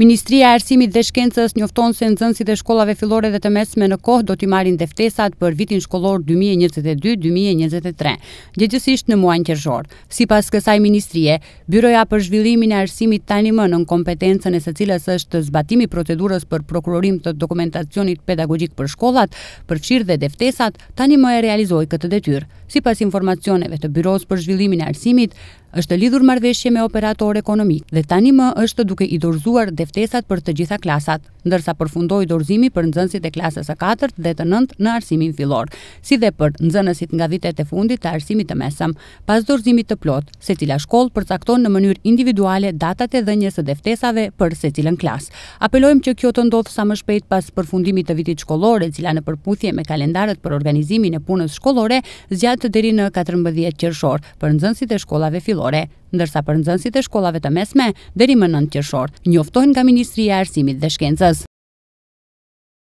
Ministria e Arsimit dhe Shkencës njofton se nxënësit e shkollave fillore dhe të mesme në kohë do të marrin deftesat për vitin shkollor 2022-2023, gjithësisht në muajin qershor. Sipas kësaj ministrie, Byroja për Zhvillimin e Arsimit tani më nën kompetencën e së cilës është zbatimi i procedurës për prokurorim të dokumentacionit pedagogjik për shkollat, përfshirë dhe deftesat, tani më e realizoi këtë detyrë. Sipas informacioneve të Byrosë për Zhvillimin e Arsimit, është lidhur marrëveshje me operator ekonomik dhe tani më është duke i dorëzuar deftesat për të gjitha klasat, ndërsa përfundoi dorëzimi për nxënësit e klasës së 4 dhe të 9 në arsimin fillor, si dhe për nxënësit nga vitet e fundit të arsimit të mesëm. Pas dorëzimit të plot, secila shkollë përcakton në mënyrë individuale datat e dhënjes së deftesave për secilën klas. Apelojmë që kjo të ndodhë sa më shpejt pas përfundimit të vitit shkollor, e cila në përputhje me kalendarët për organizimin e punës shkollore zgjat deri në 14 qershor për nxënësit e shkollave fillore dorë, ndërsa për nxënësit e shkollave të mesme deri më 9 qershor njoftojnë nga Ministria e Arsimit dhe Shkencës